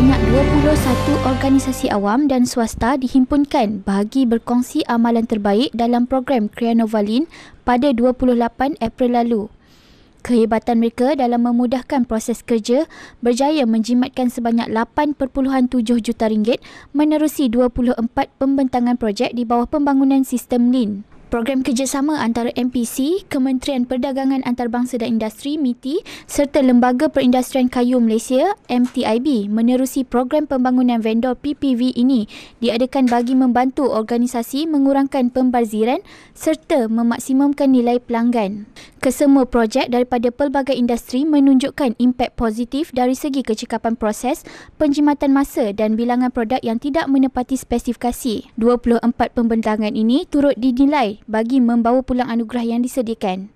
sebanyak 21 organisasi awam dan swasta dihimpunkan bagi berkongsi amalan terbaik dalam program Krianovalin pada 28 April lalu. Kehebatan mereka dalam memudahkan proses kerja berjaya menjimatkan sebanyak 8.7 juta ringgit menerusi 24 pembentangan projek di bawah pembangunan sistem LIN program kerjasama antara MPC, Kementerian Perdagangan Antarabangsa dan Industri MITI serta Lembaga Perindustrian Kayu Malaysia MTIB menerusi program pembangunan vendor PPV ini diadakan bagi membantu organisasi mengurangkan pembaziran serta memaksimumkan nilai pelanggan. Kesemua projek daripada pelbagai industri menunjukkan impak positif dari segi kecekapan proses, penjimatan masa dan bilangan produk yang tidak menepati spesifikasi. 24 pembentangan ini turut dinilai bagi membawa pulang anugerah yang disediakan.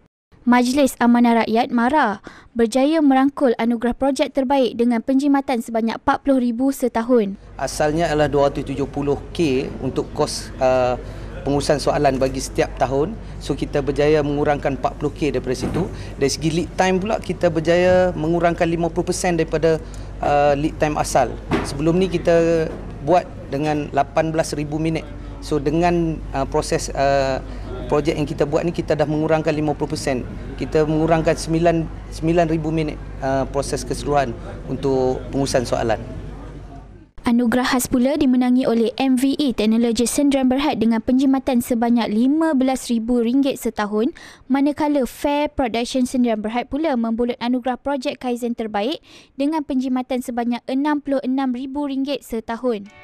Majlis Amanah Rakyat MARA berjaya merangkul anugerah projek terbaik dengan penjimatan sebanyak 40,000 setahun. Asalnya adalah 270k untuk kos uh, pengurusan soalan bagi setiap tahun. So kita berjaya mengurangkan 40k daripada situ. Dari segi lead time pula kita berjaya mengurangkan 50% daripada uh, lead time asal. Sebelum ni kita buat dengan 18000 minit. So dengan uh, proses uh, projek yang kita buat ni kita dah mengurangkan 50%. Kita mengurangkan 9000 minit uh, proses keseluruhan untuk pengurusan soalan. Anugerah khas pula dimenangi oleh MVE Teknologi Sendrian Berhad dengan penjimatan sebanyak RM15,000 setahun manakala Fair Production Sendrian Berhad pula membulut anugerah projek Kaizen terbaik dengan penjimatan sebanyak RM66,000 setahun.